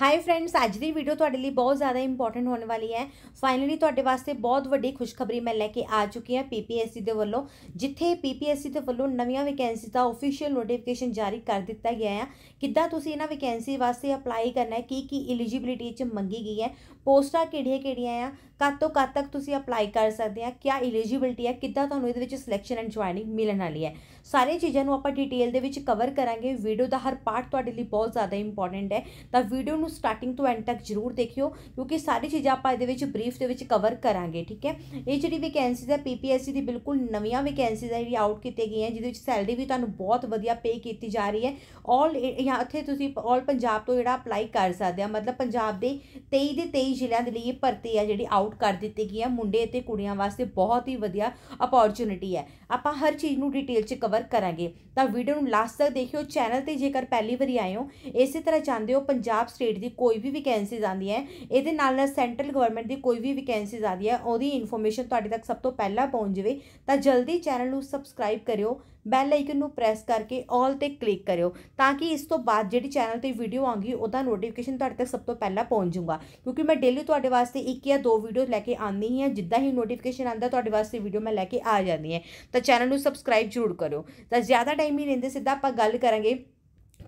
high friends ਅੱਜ ਦੀ video ਤੁਹਾਡੇ ਲਈ ਬਹੁਤ ਜ਼ਿਆਦਾ ਇੰਪੋਰਟੈਂਟ ਹੋਣ ਵਾਲੀ ਹੈ ਫਾਈਨਲੀ ਤੁਹਾਡੇ ਵਾਸਤੇ ਬਹੁਤ ਵੱਡੀ ਖੁਸ਼ਖਬਰੀ ਮੈਂ ਲੈ ਕੇ ਆ ਚੁੱਕੀ ਹਾਂ ਪੀਪੀਐਸਸੀ ਦੇ ਵੱਲੋਂ ਜਿੱਥੇ ਪੀਪੀਐਸਸੀ ਦੇ ਵੱਲੋਂ ਨਵੀਆਂ ਵੈਕੈਂਸੀ ਦਾ ਅਫੀਸ਼ੀਅਲ ਨੋਟੀਫਿਕੇਸ਼ਨ ਜਾਰੀ ਕਰ ਦਿੱਤਾ ਗਿਆ ਹੈ ਕਿੱਦਾਂ ਤੁਸੀਂ ਇਹਨਾਂ ਵੈਕੈਂਸੀ ਵਾਸਤੇ ਅਪਲਾਈ ਕਰਨਾ ਹੈ ਕੀ ਕੀ ਐਲੀਜੀਬਿਲਟੀ ਚ ਮੰਗੀ ਗਈ ਹੈ ਪੋਸਟਾਂ ਕਿਹੜੀਆਂ-ਕਿਹੜੀਆਂ ਆ ਕਦ ਤੋਂ ਕਦ ਤੱਕ ਤੁਸੀਂ ਅਪਲਾਈ ਕਰ ਸਕਦੇ ਆ ਕੀ ਐਲੀਜੀਬਿਲਟੀ ਹੈ ਕਿੱਦਾਂ ਤੁਹਾਨੂੰ ਇਹਦੇ ਵਿੱਚ ਸਿਲੈਕਸ਼ਨ ਐਂਡ ਜੁਆਇਨਿੰਗ ਮਿਲਣ ਵਾਲੀ ਹੈ ਸਾਰੇ ਚੀਜ਼ਾਂ ਨੂੰ ਆਪਾਂ ਡਿਟੇਲ ਦੇ ਵਿੱਚ ਕਵਰ ਕਰਾਂਗੇ ਵੀਡੀਓ ਦਾ ਹਰ ਪਾਰਟ ਤੁਹਾਡੇ ਲਈ ਬਹੁਤ ਜ਼ਿਆਦਾ ਇੰਪੋਰਟੈਂਟ ਹੈ ਤਾਂ ਵੀਡੀਓ ਨੂੰ ਸਟਾਰਟਿੰਗ ਤੋਂ ਐਂਡ ਤੱਕ ਜ਼ਰੂਰ ਦੇਖਿਓ ਕਿਉਂਕਿ ਸਾਰੀ ਚੀਜ਼ਾਂ ਆਪਾਂ ਇਹਦੇ ਵਿੱਚ ਬਰੀਫ ਦੇ ਵਿੱਚ ਕਵਰ ਕਰਾਂਗੇ ਠੀਕ ਹੈ ਇਹ ਜਿਹੜੀ ਵੈਕੈਂਸੀਜ਼ ਹੈ ਪੀਪੀਐਸਸੀ ਦੀ ਬਿਲਕੁਲ ਨਵੀਆਂ ਵੈਕੈਂਸੀਜ਼ ਹੈ ਜਿਹੜੀ ਆਊਟ ਕੀਤੀ ਗਈਆਂ ਜਿਹਦੇ ਵਿੱਚ ਸੈਲਰੀ ਵੀ ਤੁਹਾਨੂੰ ਬਹੁਤ ਵਧੀਆ ਪੇ ਕੀਤੀ ਜਾ ਰਹੀ ਹੈ ਆਲ ਜਾਂ ਇੱਥੇ ਤੁਸੀਂ ਆਲ ਪੰਜਾਬ ਤੋਂ ਜਿਹੜਾ ਅਪਲਾਈ ਕਰ ਸਕਦੇ ਆ ਮਤਲਬ ਪੰਜਾਬ ਦੇ 23 ਦੇ 23 ਜ਼ਿਲ੍ਹਿਆਂ ਦੇ ਲਈ ਇਹ ਭਰਤੀ ਆ ਜਿਹੜੀ ਆਊਟ ਕਰ ਦਿੱਤੀ ਗਈ ਹੈ ਮੁੰਡੇ ਅਤੇ ਕੁੜੀਆਂ ਵਾਸਤੇ ਬਹੁਤ ਹੀ ਵਧੀਆ ਅਪੋਰਚੁਨਿਟੀ ਹੈ ਆਪਾਂ ਹਰ ਚੀਜ਼ ਨੂੰ ਡਿਟੇਲ 'ਚ ਕਵਰ ਕਰਾਂਗੇ ਤਾਂ ਵੀਡੀਓ ਨੂੰ ਲਾਸਟ ਤੱਕ ਦੇਖਿਓ ਚੈਨਲ ਤੇ ਜੇਕਰ ਪਹਿਲੀ ਵਾਰੀ ਆਏ ਹੋ ਇਸੇ ਤਰ੍ਹਾਂ ਚਾਹੁੰਦੇ ਹੋ ਪੰਜਾਬ ਸਟੇਟ ਦੀ ਕੋਈ ਵੀ ਵੈਕੈਂਸੀਜ਼ ਹੈ ਇਹਦੇ ਨਾਲ ਨਾਲ ਸੈਂਟਰਲ ਗਵਰਨਮੈਂਟ ਦੀ ਕੋਈ ਵੀ ਵੈਕੈਂਸੀਜ਼ ਆਦੀ ਹੈ ਉਹਦੀ ਇਨਫੋਰਮੇਸ਼ਨ ਤੁਹਾਡੇ ਤੱਕ ਸਭ ਤੋਂ ਪਹਿਲਾਂ ਪਹੁੰਚ ਜਵੇ ਤਾਂ ਜਲਦੀ ਚੈਨਲ ਨੂੰ ਸਬਸਕ੍ਰਾਈਬ ਕਰਿਓ ਬੈਲ ਆਈਕਨ ਨੂੰ ਪ੍ਰੈਸ ਕਰਕੇ 올 ਤੇ ਕਲਿੱਕ ਕਰਿਓ ਤਾਂ ਕਿ ਇਸ ਤੋਂ ਬਾਅਦ ਜਿਹੜੀ ਚੈਨਲ ਤੇ ਵੀਡੀਓ ਆਉਂਗੀ ਉਹਦਾ ਨੋਟੀਫਿਕੇਸ਼ਨ ਤੁਹਾਡੇ ਤੱਕ ਸਭ ਤੋਂ ਪਹਿਲਾਂ ਪਹੁੰਚ ਜਾਊਗਾ ਕਿਉਂਕਿ ਮੈਂ ਡੇਲੀ ਤੁਹਾਡੇ ਵਾਸਤੇ ਇੱਕ ਜਾਂ ਦੋ ਵੀਡੀਓ ਲੈ ਕੇ ਆਉਂਦੀ ਹਾਂ ਜਿੱਦਾਂ ਹੀ ਨੋਟੀਫਿਕੇਸ਼ਨ ਆਉਂਦਾ ਤੁਹਾਡੇ ਵਾਸਤੇ ਵੀਡੀਓ ਮੈਂ ਲੈ ਕੇ ਆ ਜਾਂਦੀ ਹਾਂ ਤਾਂ ਚੈਨਲ ਨੂੰ ਸਬਸਕ੍ਰਾਈਬ ਜ਼ਰੂਰ ਕਰਿਓ ਤਾਂ ਜ਼ਿਆਦਾ ਟਾਈਮ ਹੀ ਰਹਿੰਦੇ ਸਿੱਧਾ ਆਪਾਂ ਗੱਲ ਕਰਾਂਗੇ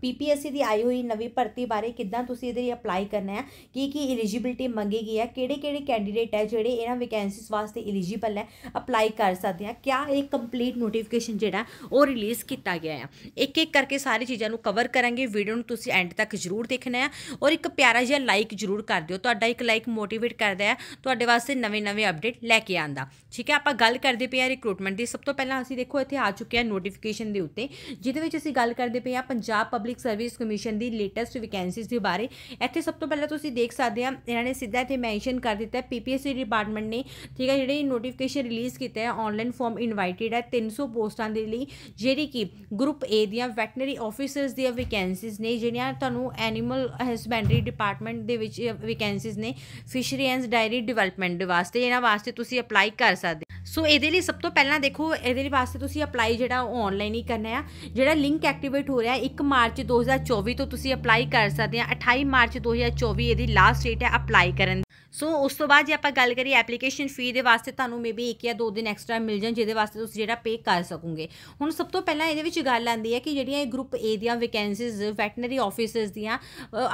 ਪੀਪੀਐਸਸੀ ਦੀ ਆਈ ਹੋਈ ਨਵੀਂ ਭਰਤੀ ਬਾਰੇ ਕਿੱਦਾਂ ਤੁਸੀਂ ਇਹਦੇ ਲਈ ਅਪਲਾਈ ਕਰਨਾ ਹੈ ਕੀ ਕੀ ਐਲੀਜੀਬਿਲਟੀ ਮੰਗੇਗੀ ਹੈ ਕਿਹੜੇ ਕਿਹੜੇ ਕੈਂਡੀਡੇਟ ਹੈ ਜਿਹੜੇ ਇਹਨਾਂ ਵੈਕੈਂਸੀਸ ਵਾਸਤੇ ਐਲੀਜੀਬਲ ਹੈ ਅਪਲਾਈ ਕਰ ਸਕਦੇ ਆ ਕਿਆ ਇਹ ਕੰਪਲੀਟ ਨੋਟੀਫਿਕੇਸ਼ਨ ਜਿਹੜਾ ਉਹ ਰਿਲੀਜ਼ ਕੀਤਾ ਗਿਆ ਹੈ ਇੱਕ ਇੱਕ ਕਰਕੇ ਸਾਰੀ ਚੀਜ਼ਾਂ ਨੂੰ ਕਵਰ ਕਰਾਂਗੇ ਵੀਡੀਓ ਨੂੰ ਤੁਸੀਂ ਐਂਡ ਤੱਕ ਜ਼ਰੂਰ ਦੇਖਣਾ ਹੈ ਔਰ ਇੱਕ ਪਿਆਰਾ ਜਿਹਾ ਲਾਈਕ ਜ਼ਰੂਰ ਕਰ ਦਿਓ ਤੁਹਾਡਾ ਇੱਕ ਲਾਈਕ ਮੋਟੀਵੇਟ ਕਰਦਾ ਹੈ ਤੁਹਾਡੇ ਵਾਸਤੇ ਨਵੇਂ-ਨਵੇਂ ਅਪਡੇਟ ਲੈ ਕੇ ਆਂਦਾ ਠੀਕ ਹੈ ਆਪਾਂ ਗੱਲ ਕਰਦੇ ਪਏ ਰਿਕਰੂਟਮੈਂਟ ਦੀ ਸਭ ਤੋਂ ਪਹਿਲਾਂ ਅਸੀਂ ਦੇਖੋ ਇੱਥੇ ਆ ਚੁੱਕਿਆ ਨੋਟੀਫਿਕੇਸ਼ਨ ਦੇ ਉੱਤੇ ਜਿਹਦੇ ਵਿੱਚ ਅਸੀਂ ਗੱਲ ਕਰਦੇ ਪਏ ਆ Punjab public public service commission ਦੀ ਲੇਟੈਸਟ ਵੈਕੈਂਸੀਜ਼ ਦੇ ਬਾਰੇ ਇੱਥੇ ਸਭ ਤੋਂ ਪਹਿਲਾਂ ਤੁਸੀਂ ਦੇਖ ਸਕਦੇ ਆ ਇਹਨਾਂ ਨੇ ਸਿੱਧਾ ਇੱਥੇ ਮੈਂਸ਼ਨ ਕਰ ਦਿੱਤਾ ਪੀਪੀਐਸਸੀ ਡਿਪਾਰਟਮੈਂਟ ਨੇ ਠੀਕ ਹੈ ਜਿਹੜੇ ਨੋਟੀਫਿਕੇਸ਼ਨ ਰਿਲੀਜ਼ ਕੀਤਾ ਹੈ ਆਨਲਾਈਨ ਫਾਰਮ ਇਨਵਾਈਟਿਡ ਹੈ 300 ਪੋਸਟਾਂ ਦੇ ਲਈ ਜਿਹੜੀ ਕਿ ਗਰੁੱਪ ਏ ਦੀਆਂ ਵੈਟਨਰੀ ਆਫੀਸਰਸ ਦੀਆਂ ਵੈਕੈਂਸੀਜ਼ ਨੇ ਜਿਹੜੀਆਂ ਤੁਹਾਨੂੰ ਐਨੀਮਲ ਹਸਬੈਂਡਰੀ ਡਿਪਾਰਟਮੈਂਟ ਦੇ ਵਿੱਚ ਵੈਕੈਂਸੀਜ਼ ਨੇ ਫਿਸ਼ਰੀ ਐਂਡ ਡਾਇਰੀ ਡਿਵੈਲਪਮੈਂਟ ਦੇ ਵਾਸਤੇ ਇਹਨਾਂ ਵਾਸਤੇ ਤੁਸੀਂ ਅਪਲਾਈ ਕਰ ਸਕਦੇ ਸੋ ਇਹਦੇ ਲਈ ਸਭ ਤੋਂ ਪਹਿਲਾਂ ਦੇਖੋ ਇਹਦੇ ਲਈ ਵਾਸਤੇ ਤੁਸੀਂ ਅਪਲਾਈ ਜਿਹੜਾ ਆਨਲਾਈਨ ਹੀ ਕਰਨਾ ਆ ਜਿਹੜਾ ਲਿੰਕ ਐਕਟੀਵੇਟ ਹੋ ਰਿਹਾ 1 ਮਾਰਚ 2024 ਤੋਂ ਤੁਸੀਂ ਅਪਲਾਈ ਕਰ ਸਕਦੇ ਆ 28 ਮਾਰਚ 2024 ਇਹਦੀ ਲਾਸਟ ਡੇਟ ਹੈ ਅਪਲਾਈ ਕਰਨ ਸੋ ਉਸ ਤੋਂ ਬਾਅਦ ਜੇ ਆਪਾਂ ਗੱਲ ਕਰੀਏ ਐਪਲੀਕੇਸ਼ਨ ਫੀ ਦੇ ਵਾਸਤੇ ਤੁਹਾਨੂੰ ਮੇਬੀ ਇੱਕ ਜਾਂ ਦੋ ਦਿਨ ਐਕਸਟਰਾ ਮਿਲ ਜਾਣ ਜਿਹਦੇ ਵਾਸਤੇ ਤੁਸੀਂ ਜਿਹੜਾ ਪੇ ਕਰ ਸਕੋਗੇ ਹੁਣ ਸਭ ਤੋਂ ਪਹਿਲਾਂ ਇਹਦੇ ਵਿੱਚ ਗੱਲ ਆਂਦੀ ਹੈ ਕਿ ਜਿਹੜੀਆਂ ਇਹ ਗਰੁੱਪ ਏ ਦੀਆਂ ਵੈਕੈਂਸੀਜ਼ ਵੈਟਨਰੀ ਆਫੀਸਰਸ ਦੀਆਂ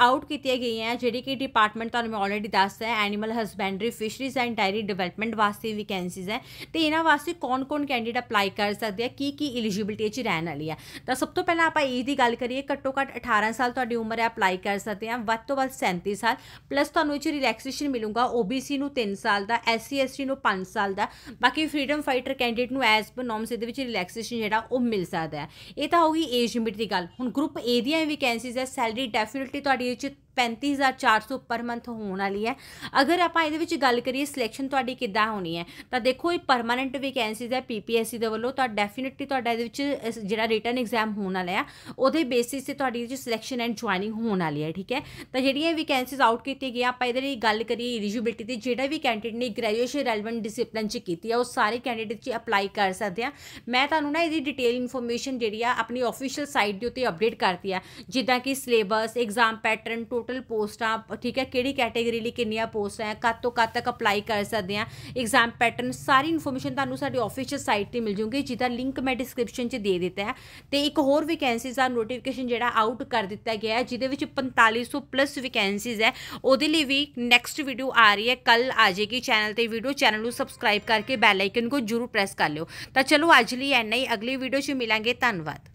ਆਊਟ ਕੀਤੀਆਂ ਗਈਆਂ ਜਿਹੜੀ ਕਿ ਡਿਪਾਰਟਮੈਂਟ ਤੁਹਾਨੂੰ ਮੈਂ ਆਲਰੇਡੀ ਦੱਸਦਾ ਹੈ animal husbandry fisheries and dairy development ਵਾਸਤੇ ਵੈਕੈਂਸੀਜ਼ ਹੈ ਤੇ ਇਹਨਾਂ ਵਾਸਤੇ ਕੌਣ-ਕੌਣ ਕੈਂਡੀਡੇਟ ਅਪਲਾਈ ਕਰ ਸਕਦੇ ਆ ਕੀ ਕੀ ਐਲੀਜੀਬਿਲਟੀ 'ਚ ਰਹਿਣ ਵਾਲੀ ਆ ਤਾਂ ਸਭ ਤੋਂ ਪਹਿਲਾਂ ਆਪਾਂ ਇਹ ਦੀ ਗੱਲ ਕਰੀਏ ਘੱਟੋ-ਘੱਟ 18 ਸਾਲ ਤੁਹਾਡੀ ਉਮਰ ਹੈ ਅਪਲਾਈ ਕਰ ਸਕਦੇ ਆ ਵੱਧ ਤੋਂ ਵੱਧ 37 ਸਾਲ ਪਲੱਸ ਤੁਹਾਨੂੰ ਇਹ 'ਚ ਰਿਲੈਕਸੇਸ਼ਨ ਮਿਲੂ ਕਰੂੰਗਾ OBC ਨੂੰ 3 ਸਾਲ ਦਾ SC ST ਨੂੰ 5 ਸਾਲ ਦਾ ਬਾਕੀ ਫਰੀडम ਫਾਈਟਰ ਕੈਂਡੀਡੇਟ ਨੂੰ ਐਸ ਪਰ ਨੋਮਸ ਇਹਦੇ ਵਿੱਚ ਰਿਲੈਕਸੇਸ਼ਨ ਜਿਹੜਾ ਉਹ ਮਿਲ ਸਕਦਾ ਹੈ ਇਹ ਤਾਂ ਹੋਗੀ ਏਜ ਲਿਮਿਟ ਦੀ ਗੱਲ ਹੁਣ ਗਰੁੱਪ ਏ ਦੀਆਂ ਵੈਕੈਂਸੀਜ਼ ਹੈ ਸੈਲਰੀ ਡੈਫੀਨਿਟਲੀ ਤੁਹਾਡੀ ਇਹ ਚ 35400 ਪਰ ਮੰਥ ਹੋਣ ਵਾਲੀ ਹੈ ਅਗਰ ਆਪਾਂ ਇਹਦੇ ਵਿੱਚ ਗੱਲ ਕਰੀਏ ਸਿਲੈਕਸ਼ਨ ਤੁਹਾਡੀ ਕਿੱਦਾਂ ਹੋਣੀ ਹੈ ਤਾਂ ਦੇਖੋ ਇਹ ਪਰਮਨੈਂਟ ਵੈਕੈਂਸੀਜ਼ ਹੈ ਪੀਪੀਐਸਸੀ ਦੇ ਵੱਲੋਂ ਤਾਂ ਡੈਫੀਨਿਟਲੀ ਤੁਹਾਡਾ ਇਹਦੇ ਵਿੱਚ ਜਿਹੜਾ ਰਿਟਨ ਐਗਜ਼ਾਮ ਹੋਣ ਵਾਲਾ ਹੈ ਉਹਦੇ ਬੇਸਿਸ ਤੇ ਤੁਹਾਡੀ ਜਿਹੜੀ ਸਿਲੈਕਸ਼ਨ ਐਂਡ ਜੁਆਇਨਿੰਗ ਹੋਣ ਵਾਲੀ ਹੈ ਠੀਕ ਹੈ ਤਾਂ ਜਿਹੜੀਆਂ ਵੈਕੈਂਸੀਜ਼ ਆਊਟ ਕੀਤੀ ਗਈਆਂ ਆਪਾਂ ਇਹਦੇ ਲਈ ਗੱਲ ਕਰੀਏ ਐਲੀਜੀਬਿਲਟੀ ਦੀ ਜਿਹੜਾ ਵੀ ਕੈਂਡੀਡੇਟ ਨੇ ਗ੍ਰੈਜੂਏਸ਼ਨ ਰੈਲੇਵੈਂਟ ਡਿਸਪਲਿਨ ਚ ਕੀਤੀ ਆ ਉਹ ਸਾਰੇ ਕੈਂਡੀਡੇਟ ਚ ਅਪਲਾਈ ਕਰ ਸਕਦੇ ਆ ਮੈਂ ਤੁਹਾਨੂੰ ਨਾ ਇਹਦੀ ਡਿਟੇਲ ਇਨਫੋਰਮੇਸ਼ਨ ਜਿਹੜੀ ਆ ਆਪਣੀ ਆਫੀਸ਼ੀਅਲ ਸਾਈਟ ਦੇ ਉੱਤੇ ਅਪਡੇਟ ਕਰਤੀ ਆ ਜਿੱਦਾਂ ਕਿ ਸਿਲੇਬਸ ਐਗਜ਼ਾਮ ਪੈਟਰਨ ਟੋਟਲ ਪੋਸਟਾਂ ਠੀਕ ਹੈ ਕਿਹੜੀ ਕੈਟਾਗਰੀ ਲਈ ਕਿੰਨੀਆਂ ਪੋਸਟਾਂ ਹੈ ਕਦ ਤੋਂ ਕਦ ਤੱਕ ਅਪਲਾਈ ਕਰ ਸਕਦੇ ਆ ਐਗਜ਼ਾਮ ਪੈਟਰਨ ਸਾਰੀ ਇਨਫੋਰਮੇਸ਼ਨ ਤੁਹਾਨੂੰ ਸਾਡੇ ਆਫੀਸ਼ੀਅਲ ਸਾਈਟ ਤੇ ਮਿਲ ਜੂਗੀ ਜਿਹਦਾ ਲਿੰਕ ਮੈਂ ਡਿਸਕ੍ਰਿਪਸ਼ਨ 'ਚ ਦੇ ਦਿੱਤਾ ਹੈ ਤੇ ਇੱਕ ਹੋਰ ਵੈਕੈਂਸੀਜ਼ ਦਾ ਨੋਟੀਫਿਕੇਸ਼ਨ ਜਿਹੜਾ ਆਊਟ ਕਰ ਦਿੱਤਾ ਗਿਆ ਹੈ ਜਿਹਦੇ ਵਿੱਚ 4500 ਪਲੱਸ ਵੈਕੈਂਸੀਜ਼ ਹੈ ਉਹਦੇ ਲਈ ਵੀ ਨੈਕਸਟ ਵੀਡੀਓ ਆ ਰਹੀ ਹੈ ਕੱਲ ਆ ਜਾਏਗੀ ਚੈਨਲ ਤੇ ਵੀਡੀਓ ਚੈਨਲ ਨੂੰ ਸਬਸਕ੍ਰਾਈਬ ਕਰਕੇ ਬੈਲ ਆਈਕਨ ਕੋ ਜਰੂਰ ਪ੍ਰੈਸ ਕਰ ਲਿਓ ਤਾਂ ਚਲੋ ਅੱਜ ਲਈ ਐਨਾ ਹੀ ਅਗਲੀ ਵੀਡੀਓ 'ਚ ਮਿਲਾਂਗੇ ਧੰਨਵਾਦ